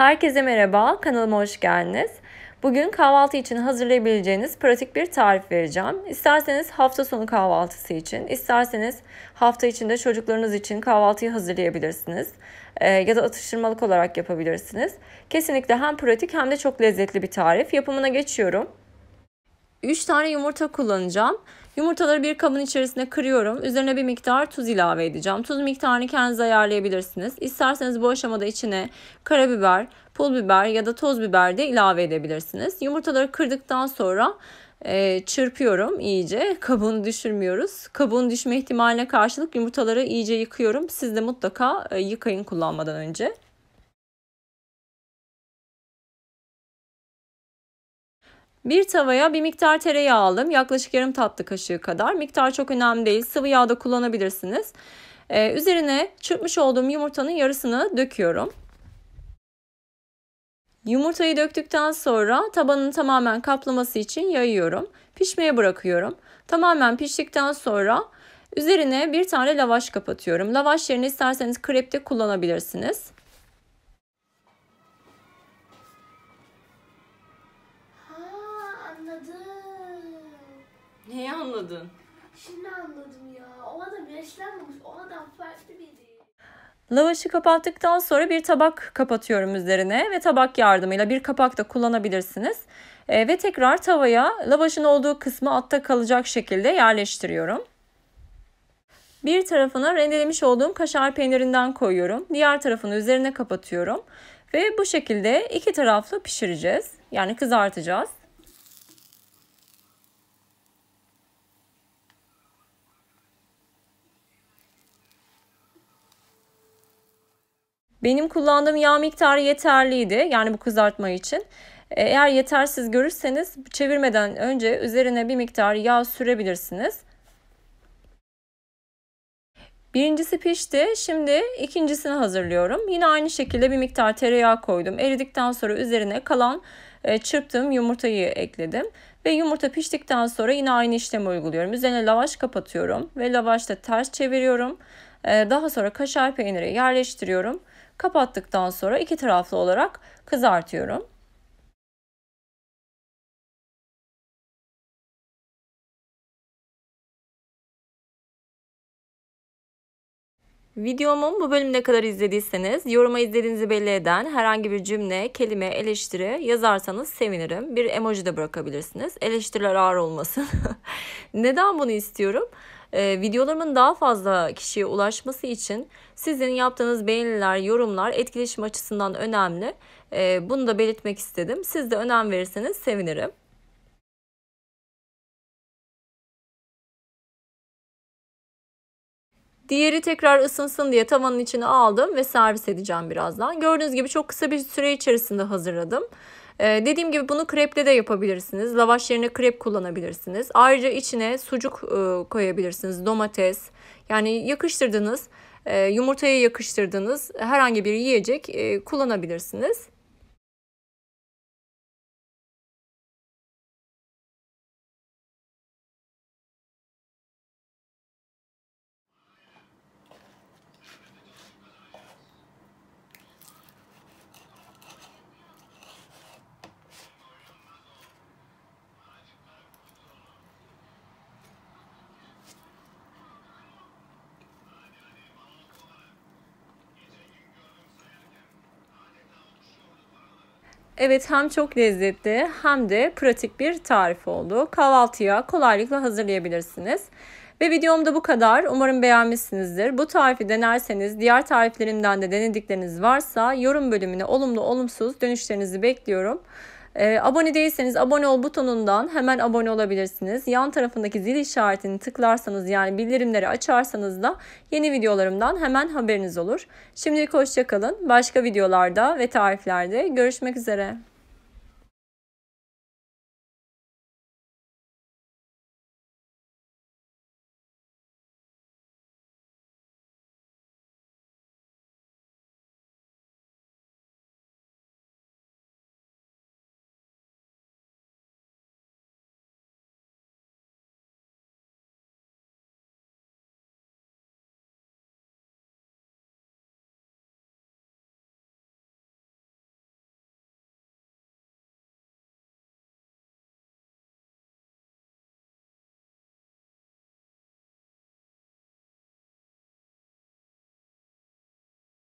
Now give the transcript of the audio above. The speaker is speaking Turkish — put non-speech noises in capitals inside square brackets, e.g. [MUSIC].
Herkese merhaba, kanalıma hoş geldiniz. Bugün kahvaltı için hazırlayabileceğiniz pratik bir tarif vereceğim. İsterseniz hafta sonu kahvaltısı için, isterseniz hafta içinde çocuklarınız için kahvaltıyı hazırlayabilirsiniz. E, ya da atıştırmalık olarak yapabilirsiniz. Kesinlikle hem pratik hem de çok lezzetli bir tarif. Yapımına geçiyorum. 3 tane yumurta kullanacağım. Yumurtaları bir kabın içerisine kırıyorum. Üzerine bir miktar tuz ilave edeceğim. Tuz miktarını kendiniz ayarlayabilirsiniz. İsterseniz bu aşamada içine karabiber, pul biber ya da toz biber de ilave edebilirsiniz. Yumurtaları kırdıktan sonra e, çırpıyorum iyice. [LAUGHS] Kabuğunu düşürmüyoruz. Kabuğun düşme ihtimaline karşılık yumurtaları iyice yıkıyorum. Siz de mutlaka e, yıkayın kullanmadan önce. Bir tavaya bir miktar tereyağı aldım. Yaklaşık yarım tatlı kaşığı kadar. Miktar çok önemli değil. Sıvı yağ da kullanabilirsiniz. Ee, üzerine çırpmış olduğum yumurtanın yarısını döküyorum. Yumurtayı döktükten sonra tabanın tamamen kaplaması için yayıyorum. Pişmeye bırakıyorum. Tamamen piştikten sonra üzerine bir tane lavaş kapatıyorum. Lavaş yerine isterseniz krep de kullanabilirsiniz. anladın? Şimdi anladım ya. O adam yaşlanmamış. O adam farklı biri. Lavaşı kapattıktan sonra bir tabak kapatıyorum üzerine ve tabak yardımıyla bir kapak da kullanabilirsiniz. E, ve tekrar tavaya lavaşın olduğu kısmı altta kalacak şekilde yerleştiriyorum. Bir tarafına rendelemiş olduğum kaşar peynirinden koyuyorum. Diğer tarafını üzerine kapatıyorum. Ve bu şekilde iki taraflı pişireceğiz. Yani kızartacağız. Benim kullandığım yağ miktarı yeterliydi. Yani bu kızartma için. E, eğer yetersiz görürseniz çevirmeden önce üzerine bir miktar yağ sürebilirsiniz. Birincisi pişti. Şimdi ikincisini hazırlıyorum. Yine aynı şekilde bir miktar tereyağı koydum. Eridikten sonra üzerine kalan e, çırptığım yumurtayı ekledim. Ve yumurta piştikten sonra yine aynı işlemi uyguluyorum. Üzerine lavaş kapatıyorum ve lavaşta ters çeviriyorum. Ee, daha sonra kaşar peyniri yerleştiriyorum. Kapattıktan sonra iki taraflı olarak kızartıyorum. Videomun bu bölümüne kadar izlediyseniz, yoruma izlediğinizi belli eden herhangi bir cümle, kelime, eleştiri yazarsanız sevinirim. Bir emoji de bırakabilirsiniz. Eleştiriler ağır olmasın. [LAUGHS] Neden bunu istiyorum? E, videolarımın daha fazla kişiye ulaşması için sizin yaptığınız beğeniler, yorumlar etkileşim açısından önemli. E, bunu da belirtmek istedim. Siz de önem verirseniz sevinirim. Diğeri tekrar ısınsın diye tavanın içine aldım ve servis edeceğim birazdan. Gördüğünüz gibi çok kısa bir süre içerisinde hazırladım. Ee, dediğim gibi bunu kreple de yapabilirsiniz. Lavaş yerine krep kullanabilirsiniz. Ayrıca içine sucuk e, koyabilirsiniz. Domates. Yani yakıştırdığınız, e, ee, yumurtaya yakıştırdığınız herhangi bir yiyecek e, kullanabilirsiniz. Evet hem çok lezzetli hem de pratik bir tarif oldu. Kahvaltıya kolaylıkla hazırlayabilirsiniz. Ve videom da bu kadar. Umarım beğenmişsinizdir. Bu tarifi denerseniz diğer tariflerimden de denedikleriniz varsa yorum bölümüne olumlu olumsuz dönüşlerinizi bekliyorum. E, abone değilseniz abone ol butonundan hemen abone olabilirsiniz. Yan tarafındaki zil işaretini tıklarsanız yani bildirimleri açarsanız da yeni videolarımdan hemen haberiniz olur. Şimdilik hoşçakalın. Başka videolarda ve tariflerde görüşmek üzere.